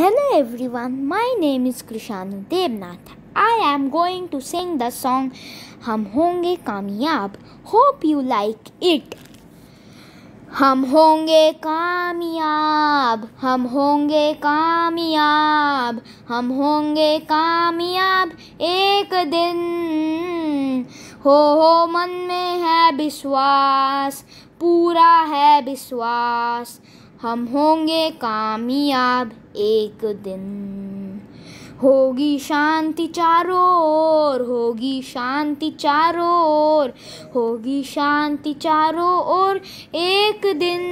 Hello everyone, my name is Krishanu Devnath. I am going to sing the song Hum Honge कामयाब Hope you like it. Hum Honge कामयाब Hum Honge कामयाब Hum Honge कामयाब Ek Din. हो हो मन में है विश्वास पूरा है विश्वास हम होंगे कामयाब एक दिन होगी शांति चारों ओर होगी शांति चारों ओर होगी शांति चारों ओर एक दिन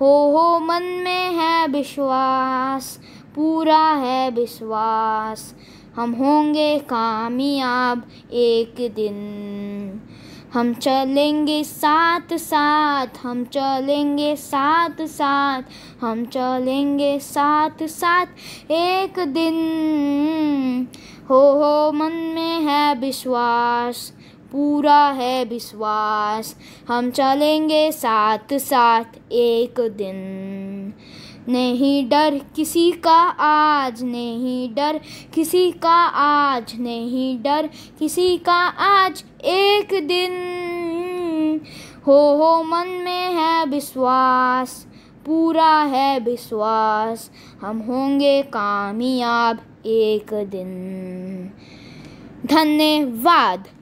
हो हो मन में है विश्वास पूरा है विश्वास हम होंगे कामयाब एक दिन हम चलेंगे साथ साथ हम चलेंगे साथ साथ हम चलेंगे साथ साथ एक दिन हो हो मन में है विश्वास पूरा है विश्वास हम चलेंगे साथ साथ एक दिन नहीं डर किसी का आज नहीं डर किसी का आज नहीं डर किसी का आज एक दिन हो हो मन में है विश्वास पूरा है विश्वास हम होंगे कामयाब एक दिन धन्यवाद